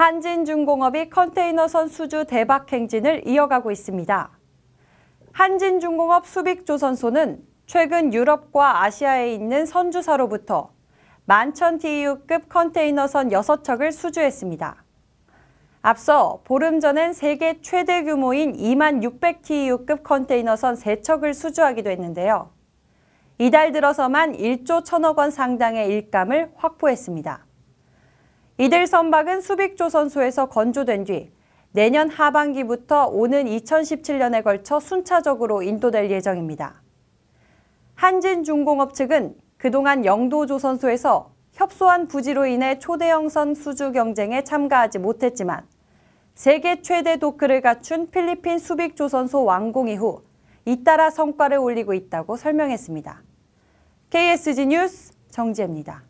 한진중공업이 컨테이너선 수주 대박 행진을 이어가고 있습니다. 한진중공업 수빅조선소는 최근 유럽과 아시아에 있는 선주사로부터 만천 TEU급 컨테이너선 6척을 수주했습니다. 앞서 보름 전엔 세계 최대 규모인 2만 600 TEU급 컨테이너선 3척을 수주하기도 했는데요. 이달 들어서만 1조 1천억 원 상당의 일감을 확보했습니다. 이들 선박은 수빅조선소에서 건조된 뒤 내년 하반기부터 오는 2017년에 걸쳐 순차적으로 인도될 예정입니다. 한진중공업 측은 그동안 영도조선소에서 협소한 부지로 인해 초대형선 수주 경쟁에 참가하지 못했지만 세계 최대 도크를 갖춘 필리핀 수빅조선소 완공 이후 잇따라 성과를 올리고 있다고 설명했습니다. KSG 뉴스 정지혜입니다.